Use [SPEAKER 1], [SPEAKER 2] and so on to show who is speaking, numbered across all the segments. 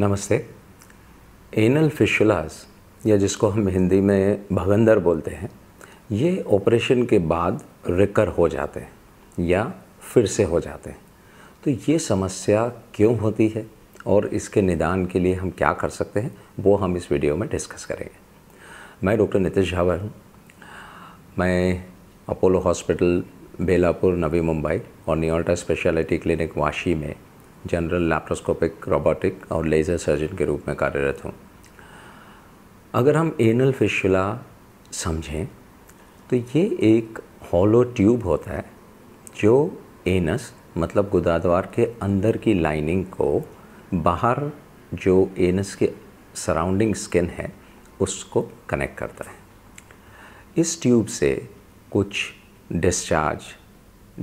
[SPEAKER 1] नमस्ते एनल फिशुलास या जिसको हम हिंदी में भगंदर बोलते हैं ये ऑपरेशन के बाद रिकर हो जाते हैं या फिर से हो जाते हैं तो ये समस्या क्यों होती है और इसके निदान के लिए हम क्या कर सकते हैं वो हम इस वीडियो में डिस्कस करेंगे मैं डॉक्टर नितिश झावर हूँ मैं अपोलो हॉस्पिटल बेलापुर नवी मुंबई और न्यूटा स्पेशलिटी क्लिनिक वाशी में जनरल लैप्रोस्कोपिक रोबोटिक और लेज़र सर्जन के रूप में कार्यरत हूँ अगर हम एनल फिशुला समझें तो ये एक हॉलो ट्यूब होता है जो एनस मतलब गुदाद्वार के अंदर की लाइनिंग को बाहर जो एनस के सराउंडिंग स्किन है उसको कनेक्ट करता है इस ट्यूब से कुछ डिस्चार्ज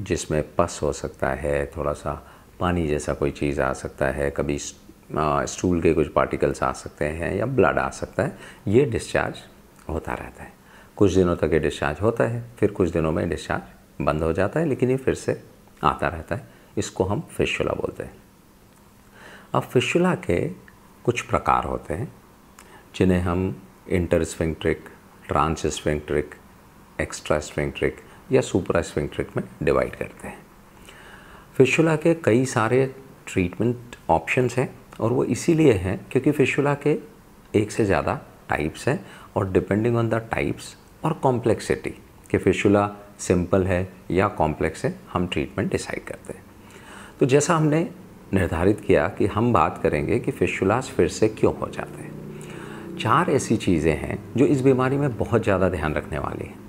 [SPEAKER 1] जिसमें पस हो सकता है थोड़ा सा पानी जैसा कोई चीज़ आ सकता है कभी स्टूल के कुछ पार्टिकल्स आ सकते हैं या ब्लड आ सकता है ये डिस्चार्ज होता रहता है कुछ दिनों तक ये डिस्चार्ज होता है फिर कुछ दिनों में डिस्चार्ज बंद हो जाता है लेकिन ये फिर से आता रहता है इसको हम फिशुला बोलते हैं अब फिशुला के कुछ प्रकार होते हैं जिन्हें हम intersphincteric transsphincteric extrasphincteric या सुपरा स्विंग ट्रिक में डिवाइड करते हैं फिशुला के कई सारे ट्रीटमेंट ऑप्शंस हैं और वो इसीलिए हैं क्योंकि फिशुला के एक से ज़्यादा टाइप्स हैं और डिपेंडिंग ऑन द टाइप्स और कॉम्प्लेक्सिटी कि फिशुला सिंपल है या कॉम्प्लेक्स है हम ट्रीटमेंट डिसाइड करते हैं तो जैसा हमने निर्धारित किया कि हम बात करेंगे कि फिशुलास फिर से क्यों हो जाते हैं चार ऐसी चीज़ें हैं जो इस बीमारी में बहुत ज़्यादा ध्यान रखने वाली हैं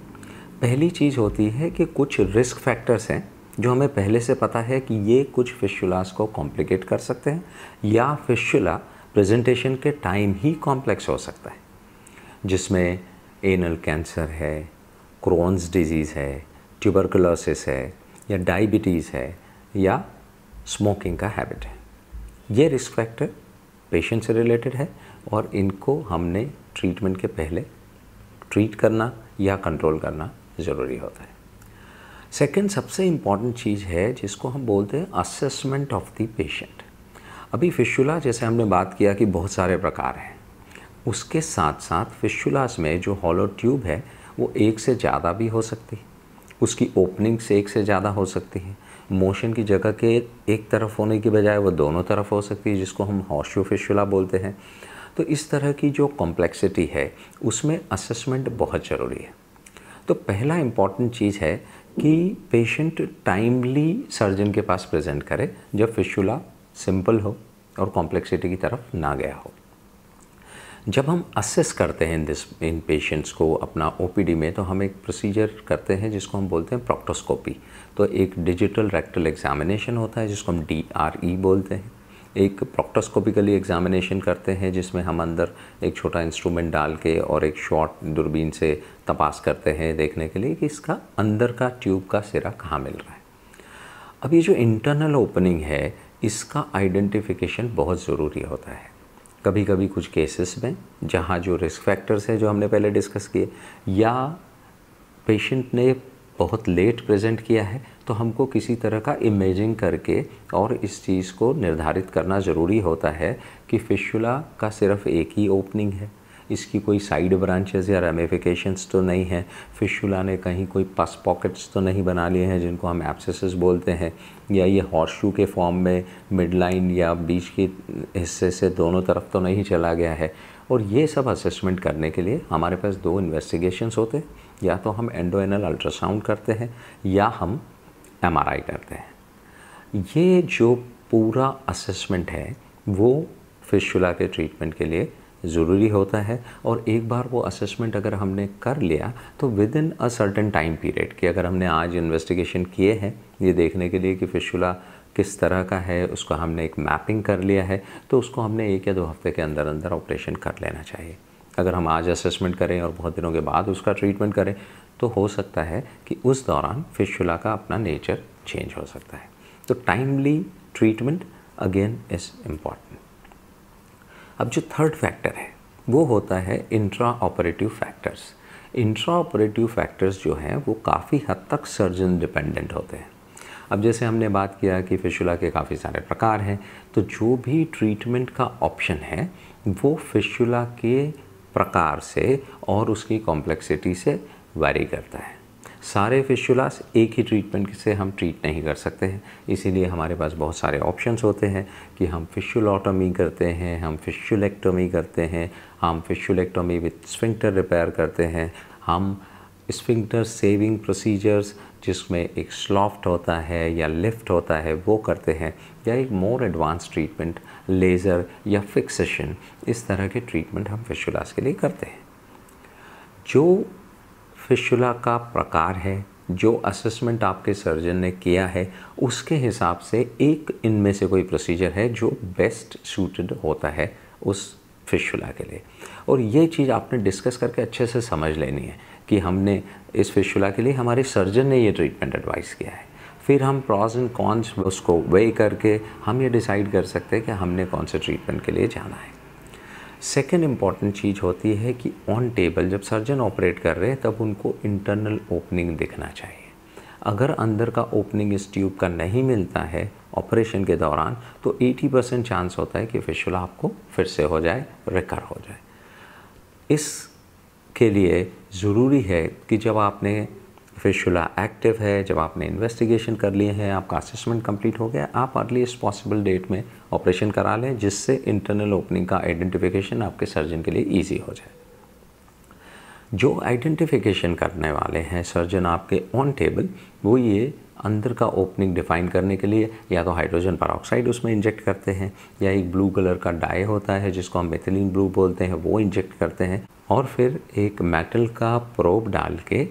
[SPEAKER 1] पहली चीज़ होती है कि कुछ रिस्क फैक्टर्स हैं जो हमें पहले से पता है कि ये कुछ फिशुलास को कॉम्प्लिकेट कर सकते हैं या फिशुला प्रेजेंटेशन के टाइम ही कॉम्प्लेक्स हो सकता है जिसमें एनल कैंसर है क्रोन्स डिजीज़ है ट्यूबरकुलोसिस है या डायबिटीज़ है या स्मोकिंग का हैबिट है ये रिस्क फैक्टर पेशेंट से रिलेटेड है और इनको हमने ट्रीटमेंट के पहले ट्रीट करना या कंट्रोल करना ज़रूरी होता है सेकंड सबसे इम्पॉर्टेंट चीज़ है जिसको हम बोलते हैं असेसमेंट ऑफ द पेशेंट अभी फिशुला जैसे हमने बात किया कि बहुत सारे प्रकार हैं उसके साथ साथ फिशुलास में जो हॉलो ट्यूब है वो एक से ज़्यादा भी हो सकती है उसकी ओपनिंग से एक से ज़्यादा हो सकती है मोशन की जगह के एक तरफ होने की बजाय वो दोनों तरफ हो सकती है जिसको हम हॉशो फिशुला बोलते हैं तो इस तरह की जो कॉम्प्लेक्सिटी है उसमें असेसमेंट बहुत ज़रूरी है तो पहला इम्पॉर्टेंट चीज़ है कि पेशेंट टाइमली सर्जन के पास प्रेजेंट करे जब फिशुला सिंपल हो और कॉम्प्लेक्सिटी की तरफ ना गया हो जब हम असेस करते हैं इन दिस इन पेशेंट्स को अपना ओपीडी में तो हम एक प्रोसीजर करते हैं जिसको हम बोलते हैं प्रोक्टोस्कोपी तो एक डिजिटल रेक्टल एग्जामिनेशन होता है जिसको हम डी e बोलते हैं एक प्रोक्टोस्कोपिकली एग्जामिनेशन करते हैं जिसमें हम अंदर एक छोटा इंस्ट्रूमेंट डाल के और एक शॉर्ट दूरबीन से तपास करते हैं देखने के लिए कि इसका अंदर का ट्यूब का सिरा कहाँ मिल रहा है अब ये जो इंटरनल ओपनिंग है इसका आइडेंटिफिकेशन बहुत ज़रूरी होता है कभी कभी कुछ केसेस में जहाँ जो रिस्क फैक्टर्स हैं जो हमने पहले डिस्कस किए या पेशेंट ने बहुत लेट प्रेजेंट किया है तो हमको किसी तरह का इमेजिंग करके और इस चीज़ को निर्धारित करना ज़रूरी होता है कि फिशुला का सिर्फ एक ही ओपनिंग है इसकी कोई साइड ब्रांचेस या रेमिफिकेशंस तो नहीं है फिशुला ने कहीं कोई पस पॉकेट्स तो नहीं बना लिए हैं जिनको हम एप्सेसेस बोलते हैं या ये हॉर्शू के फॉर्म में मिड लाइन या बीच के हिस्से से दोनों तरफ तो नहीं चला गया है और ये सब असेसमेंट करने के लिए हमारे पास दो इन्वेस्टिगेशंस होते हैं या तो हम एंडोएनल अल्ट्रासाउंड करते हैं या हम एमआरआई करते हैं ये जो पूरा असेसमेंट है वो फिशुला के ट्रीटमेंट के लिए ज़रूरी होता है और एक बार वो असेसमेंट अगर हमने कर लिया तो within a certain time period कि अगर हमने आज इन्वेस्टिगेशन किए हैं ये देखने के लिए कि फिशुला किस तरह का है उसका हमने एक मैपिंग कर लिया है तो उसको हमने एक या दो हफ्ते के अंदर अंदर ऑपरेशन कर लेना चाहिए अगर हम आज असेसमेंट करें और बहुत दिनों के बाद उसका ट्रीटमेंट करें तो हो सकता है कि उस दौरान फिशुला का अपना नेचर चेंज हो सकता है तो timely treatment again is important अब जो थर्ड फैक्टर है वो होता है intraoperative factors intraoperative factors जो हैं वो काफ़ी हद तक सर्जन डिपेंडेंट होते हैं अब जैसे हमने बात किया कि फिशुला के काफ़ी सारे प्रकार हैं तो जो भी ट्रीटमेंट का ऑप्शन है वो फिशुला के प्रकार से और उसकी कॉम्प्लेक्सिटी से वैरी करता है सारे फिशुलास एक ही ट्रीटमेंट से हम ट्रीट नहीं कर सकते हैं इसीलिए हमारे पास बहुत सारे ऑप्शंस होते हैं कि हम फिशुलटोमी करते हैं हम फिशुलेक्टोमी करते हैं हम फिशुलेक्टोमी विथ स्फिंक्टर रिपेयर करते हैं हम स्फिंक्टर सेविंग प्रोसीजर्स जिसमें एक स्लॉफ्ट होता है या लिफ्ट होता है वो करते हैं या एक मोर एडवांस ट्रीटमेंट लेज़र या फिक्सेशन इस तरह के ट्रीटमेंट हम फिशुलास के लिए करते हैं जो फिशुला का प्रकार है जो असेसमेंट आपके सर्जन ने किया है उसके हिसाब से एक इनमें से कोई प्रोसीजर है जो बेस्ट सूटेड होता है उस फिशुला के लिए और ये चीज़ आपने डिस्कस करके अच्छे से समझ लेनी है कि हमने इस फिशुला के लिए हमारे सर्जन ने ये ट्रीटमेंट एडवाइस किया है फिर हम प्रॉज एंड कॉन्स उसको वे करके हम ये डिसाइड कर सकते हैं कि हमने कौन से ट्रीटमेंट के लिए जाना है सेकेंड इम्पॉर्टेंट चीज़ होती है कि ऑन टेबल जब सर्जन ऑपरेट कर रहे हैं तब उनको इंटरनल ओपनिंग दिखना चाहिए अगर अंदर का ओपनिंग इस ट्यूब का नहीं मिलता है ऑपरेशन के दौरान तो 80 परसेंट चांस होता है कि फिशुला आपको फिर से हो जाए रिकर हो जाए इसके लिए ज़रूरी है कि जब आपने फिशुला एक्टिव है जब आपने इन्वेस्टिगेशन कर लिए हैं आपका असेसमेंट कंप्लीट हो गया आप अर्लीस्ट पॉसिबल डेट में ऑपरेशन करा लें जिससे इंटरनल ओपनिंग का आइडेंटिफिकेशन आपके सर्जन के लिए ईजी हो जाए जो आइडेंटिफिकेशन करने वाले हैं सर्जन आपके ऑन टेबल वो ये अंदर का ओपनिंग डिफाइन करने के लिए या तो हाइड्रोजन परऑक्साइड उसमें इंजेक्ट करते हैं या एक ब्लू कलर का डाई होता है जिसको हम मेथिलीन ब्लू बोलते हैं वो इंजेक्ट करते हैं और फिर एक मेटल का प्रोब डाल के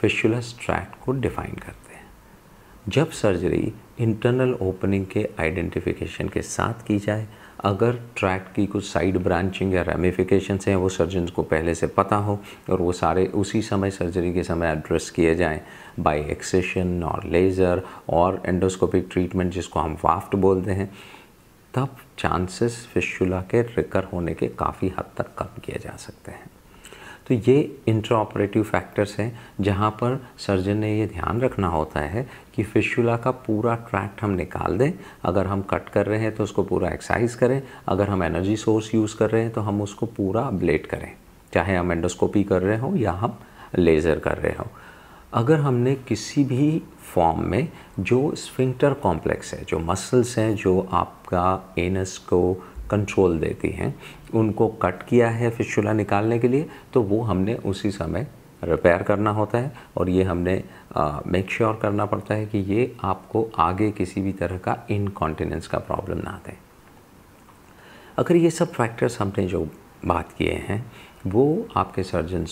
[SPEAKER 1] फिशुलस ट्रैक्ट को डिफाइन करते हैं जब सर्जरी इंटरनल ओपनिंग के आइडेंटिफिकेशन के साथ की जाए अगर ट्रैक्ट की कुछ साइड ब्रांचिंग या रेमिफिकेशन हैं वो सर्जन को पहले से पता हो और वो सारे उसी समय सर्जरी के समय एड्रेस किए जाएं बाय एक्सेशन और लेज़र और एंडोस्कोपिक ट्रीटमेंट जिसको हम वाफ्ट बोलते हैं तब चांसेस फिशुला के रिकर होने के काफ़ी हद तक कम किए जा सकते हैं तो ये इंट्रा ऑपरेटिव फैक्टर्स हैं जहाँ पर सर्जन ने ये ध्यान रखना होता है कि फिशुला का पूरा ट्रैक्ट हम निकाल दें अगर हम कट कर रहे हैं तो उसको पूरा एक्साइज करें अगर हम एनर्जी सोर्स यूज़ कर रहे हैं तो हम उसको पूरा अपलेट करें चाहे हम एंडोस्कोपी कर रहे हों या हम लेज़र कर रहे हों अगर हमने किसी भी फॉर्म में जो स्फिंक्टर कॉम्प्लेक्स है जो मसल्स हैं जो आपका एनस को कंट्रोल देती हैं उनको कट किया है फिशुला निकालने के लिए तो वो हमने उसी समय रिपेयर करना होता है और ये हमने मेक श्योर sure करना पड़ता है कि ये आपको आगे किसी भी तरह का इनकॉन्टिनेंस का प्रॉब्लम ना दें अगर ये सब फैक्टर्स हमने जो बात किए हैं वो आपके सर्जन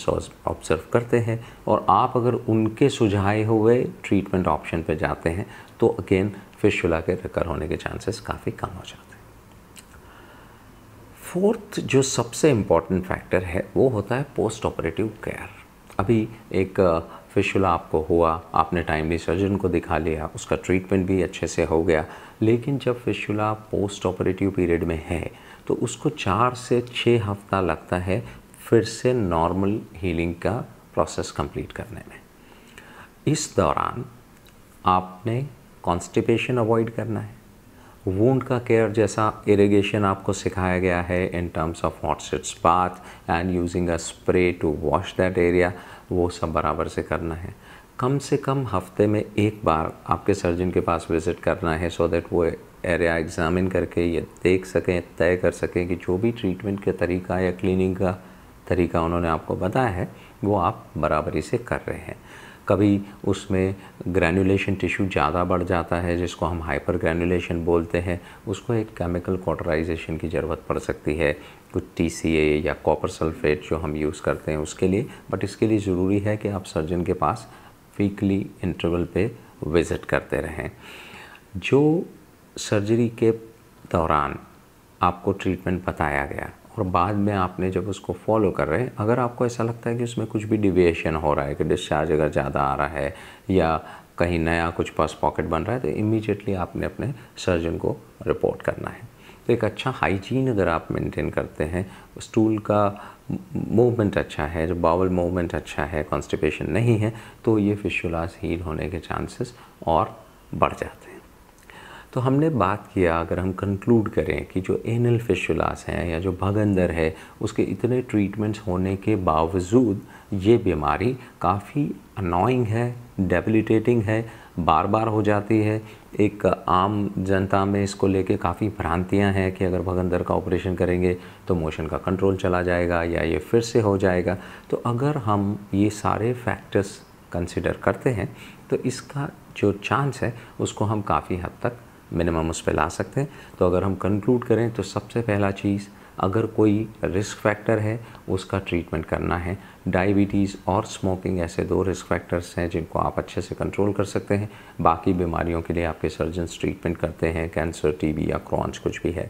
[SPEAKER 1] ऑब्जर्व करते हैं और आप अगर उनके सुझाए हुए ट्रीटमेंट ऑप्शन पे जाते हैं तो अगेन फिशुला के रिकर होने के चांसेस काफ़ी कम हो जाते हैं फोर्थ जो सबसे इम्पॉर्टेंट फैक्टर है वो होता है पोस्ट ऑपरेटिव केयर अभी एक फिशुला आपको हुआ आपने टाइमली सर्जन को दिखा लिया उसका ट्रीटमेंट भी अच्छे से हो गया लेकिन जब फिशुला पोस्ट ऑपरेटिव पीरियड में है तो उसको चार से छः हफ्ता लगता है फिर से नॉर्मल हीलिंग का प्रोसेस कंप्लीट करने में इस दौरान आपने कॉन्स्टिपेशन अवॉइड करना है वूंड का केयर जैसा इरिगेशन आपको सिखाया गया है in terms of sitz bath and using a spray to wash that area वो सब बराबर से करना है कम से कम हफ्ते में एक बार आपके सर्जन के पास विज़िट करना है सो so दैट वो एरिया एग्ज़ामिन करके ये देख सकें तय कर सकें कि जो भी ट्रीटमेंट का तरीका या क्लीनिंग का तरीका उन्होंने आपको बताया है वो आप बराबरी से कर रहे हैं कभी उसमें ग्रैनुलेशन टिश्यू ज़्यादा बढ़ जाता है जिसको हम हाइपर ग्रैनुलेशन बोलते हैं उसको एक केमिकल कॉटराइजेशन की ज़रूरत पड़ सकती है कुछ टी या कॉपर सल्फेट जो हम यूज़ करते हैं उसके लिए बट इसके लिए ज़रूरी है कि आप सर्जन के पास वीकली इंटरवल पे विज़िट करते रहें जो सर्जरी के दौरान आपको ट्रीटमेंट बताया गया और बाद में आपने जब उसको फॉलो कर रहे हैं अगर आपको ऐसा लगता है कि उसमें कुछ भी डिविएशन हो रहा है कि डिस्चार्ज अगर ज़्यादा आ रहा है या कहीं नया कुछ पर्स पॉकेट बन रहा है तो इमीजिएटली आपने अपने सर्जन को रिपोर्ट करना है तो एक अच्छा हाइजीन अगर आप मेंटेन करते हैं स्टूल का मूवमेंट अच्छा है जो बावल मूवमेंट अच्छा है कॉन्स्टिपेशन नहीं है तो ये फिशुलास हील होने के चांसेस और बढ़ जाते हैं तो हमने बात किया अगर हम कंक्लूड करें कि जो एनल फिशुलास हैं या जो भगंदर है उसके इतने ट्रीटमेंट्स होने के बावजूद ये बीमारी काफ़ी अनोइंग है डेबिलिटेटिंग है बार बार हो जाती है एक आम जनता में इसको लेके काफ़ी भ्रांतियाँ हैं कि अगर भगंदर का ऑपरेशन करेंगे तो मोशन का कंट्रोल चला जाएगा या ये फिर से हो जाएगा तो अगर हम ये सारे फैक्टर्स कंसिडर करते हैं तो इसका जो चांस है उसको हम काफ़ी हद तक मिनिमम उस पर ला सकते हैं तो अगर हम कंक्लूड करें तो सबसे पहला चीज़ अगर कोई रिस्क फैक्टर है उसका ट्रीटमेंट करना है डायबिटीज़ और स्मोकिंग ऐसे दो रिस्क फैक्टर्स हैं जिनको आप अच्छे से कंट्रोल कर सकते हैं बाकी बीमारियों के लिए आपके सर्जन्स ट्रीटमेंट करते हैं कैंसर टीबी या क्रॉन्च कुछ भी है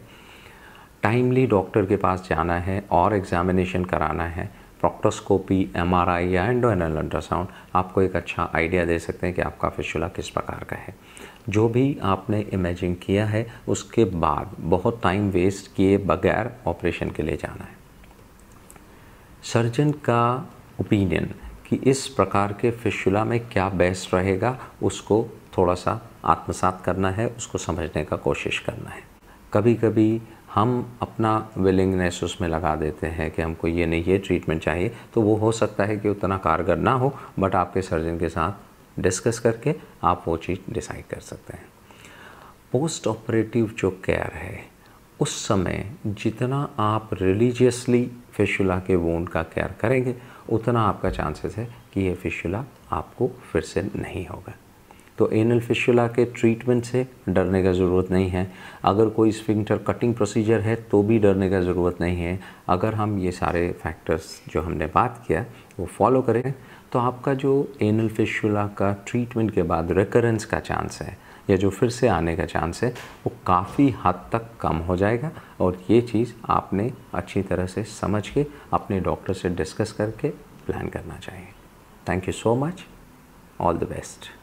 [SPEAKER 1] टाइमली डॉक्टर के पास जाना है और एग्जामिनेशन कराना है प्रोक्टोस्कोपी एम आर आई या एंडोनल अल्ट्रासाउंड आपको एक अच्छा आइडिया दे सकते हैं कि आपका फिशुला किस प्रकार का है जो भी आपने इमेजिन किया है उसके बाद बहुत टाइम वेस्ट किए बगैर ऑपरेशन के लिए जाना है सर्जन का ओपिनियन कि इस प्रकार के फिशुला में क्या बेस्ट रहेगा उसको थोड़ा सा आत्मसात करना है उसको समझने का कोशिश करना है कभी कभी हम अपना विलिंगनेस उसमें लगा देते हैं कि हमको ये नहीं ये ट्रीटमेंट चाहिए तो वो हो सकता है कि उतना कारगर ना हो बट आपके सर्जन के साथ डिस्कस करके आप वो चीज़ डिसाइड कर सकते हैं पोस्ट ऑपरेटिव जो केयर है उस समय जितना आप रिलीजियसली फिशुला के वोंड का केयर करेंगे उतना आपका चांसेस है कि ये फिशुला आपको फिर से नहीं होगा तो एनल फिशुला के ट्रीटमेंट से डरने का ज़रूरत नहीं है अगर कोई स्फिंक्टर कटिंग प्रोसीजर है तो भी डरने का ज़रूरत नहीं है अगर हम ये सारे फैक्टर्स जो हमने बात किया वो फॉलो करें तो आपका जो एनल फिशुला का ट्रीटमेंट के बाद रिकरेंस का चांस है या जो फिर से आने का चांस है वो काफ़ी हद तक कम हो जाएगा और ये चीज़ आपने अच्छी तरह से समझ के अपने डॉक्टर से डिस्कस करके प्लान करना चाहिए thank you so much all the best